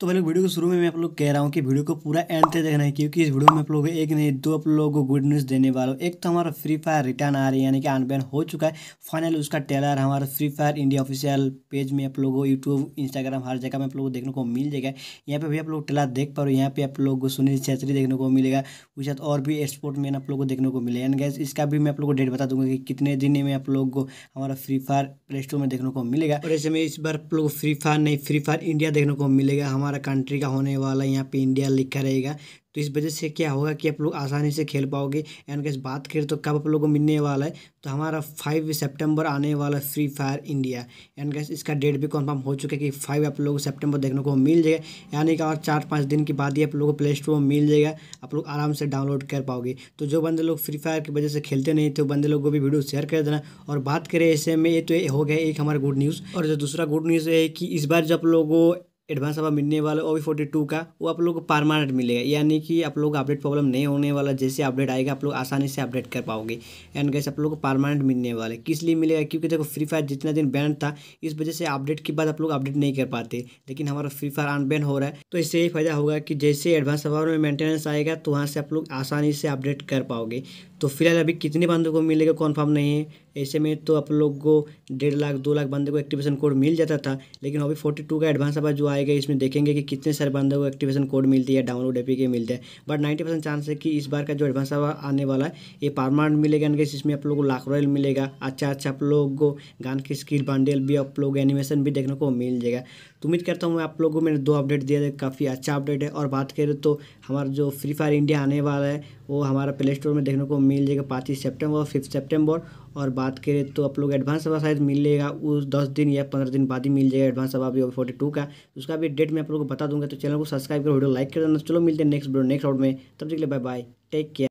तो पहले वीडियो के शुरू में मैं आप लोग कह रहा हूँ कि वीडियो को पूरा एंड तक देखना है क्योंकि इस वीडियो में आप को एक नहीं दो आप लोगों को गुड न्यूज़ देने वाला हूँ एक तो हमारा फ्री फायर रिटर्न आ रही है यानी कि अनबैन हो चुका है फाइनल उसका टेलर हमारा Free Fire India official page में आप लोगों को यूट्यूब इंस्टाग्राम हर जगह में आप लोगों को देखने को मिल जाएगा यहाँ पर भी आप लोग टेलर देख पा रहे हो यहाँ पर आप लोग को सुनील छेत्री देखने को मिलेगा उसके साथ और भी एक्सपोर्ट मैन आप लोग को देखने को मिलेगा एंड गैस इसका भी मैं आप लोग को डेट बता दूंगा कि कितने दिन में आप लोग को हमारा फ्री फायर प्ले स्टोर में देखने को मिलेगा और ऐसे में इस बार आप लोग फ्री फायर नहीं फ्री फायर इंडिया देखने को मिलेगा हमारा हमारा कंट्री का होने वाला है यहाँ पे इंडिया लिखा रहेगा तो इस वजह से क्या होगा कि आप लोग आसानी से खेल पाओगे एंड गैस बात करें तो कब आप लोगों को मिलने वाला है तो हमारा फाइव सितंबर आने वाला है Free Fire India and guys इसका डेट भी कंफर्म हो चुका है कि फाइव आप लोगों को सितंबर देखने को मिल जाएगा यानी कि और चार पाँच दिन के बाद ही आप लोगों को प्ले स्टोर में मिल जाएगा आप लोग आराम से डाउनलोड कर पाओगे तो जो बंदे लोग फ्री फायर की वजह से खेलते नहीं थे वो बंदे लोग को भी वीडियो शेयर कर देना और बात करें ऐसे में ये तो हो गया एक हमारा गुड न्यूज़ और जो दूसरा गुड न्यूज़ है कि इस बार जब लोगों एडवांस अब मिलने वाला ओ फोर्टी टू का वो आप लोग को परमानेंट मिलेगा यानी कि आप लोग अपडेट प्रॉब्लम नहीं होने वाला जैसे अपडेट आएगा आप लोग आसानी से अपडेट कर पाओगे एंड गैस आप लोग को परमानेंट मिलने वाले किस लिए मिलेगा क्योंकि देखो फ्री फायर जितना दिन बैन था इस वजह से अपडेट के बाद आप लोग अपडेट नहीं कर पाते लेकिन हमारा फ्री फायर अनबैन हो रहा है तो इससे यही फायदा होगा कि जैसे एडवांस अबाउट में मेंटेनेंस आएगा तो वहाँ से आप लोग आसानी से अपडेट कर पाओगे तो फिलहाल अभी कितने बंदों को मिलेगा कन्फर्म नहीं है ऐसे में तो आप लोग को डेढ़ लाख दो लाख बंदे को एक्टिवेशन कोड मिल जाता था लेकिन अभी फोर्टी टू का एडवांस अब जो आएगा इसमें देखेंगे कि कितने सारे बंदों को एक्टिवेशन कोड मिलती है या डाउनलोड एपी के मिलते हैं बट नाइन्टी परसेंट चांस है कि इस बार का जो एडवांस आने वाला है ये परमानेंट मिलेगा इनके इसमें आप लोग को लाख रॉयल मिलेगा अच्छा अच्छा आप लोग को गान की स्किल बंडल भी आप लोग एनिमेशन भी देखने को मिल जाएगा तो उम्मीद करता हूँ मैं आप लोग को मैंने दो अपडेट दिया था काफ़ी अच्छा अपडेट है और बात करें तो हमारा जो फ्री फायर इंडिया आने वाला है वो हमारा प्ले स्टोर में देखने को मिल जाएगा पाँच सेप्टेम्बर और फिफ्थ सेप्टेम्बर और बात करें तो आप लोग एडवांस सभा शायद मिलेगा उस दस दिन या पंद्रह दिन बाद ही मिल जाएगा एडवांस सभा भी फोर्टी टू का उसका भी डेट मैं आप लोगों को बता दूंगा तो चैनल को सब्सक्राइब करो वीडियो लाइक कर देना चलो मिलते हैं नेक्स्ट वीडियो नेक्स्ट आउट में तब तक के लिए बाय बाय टेक केयर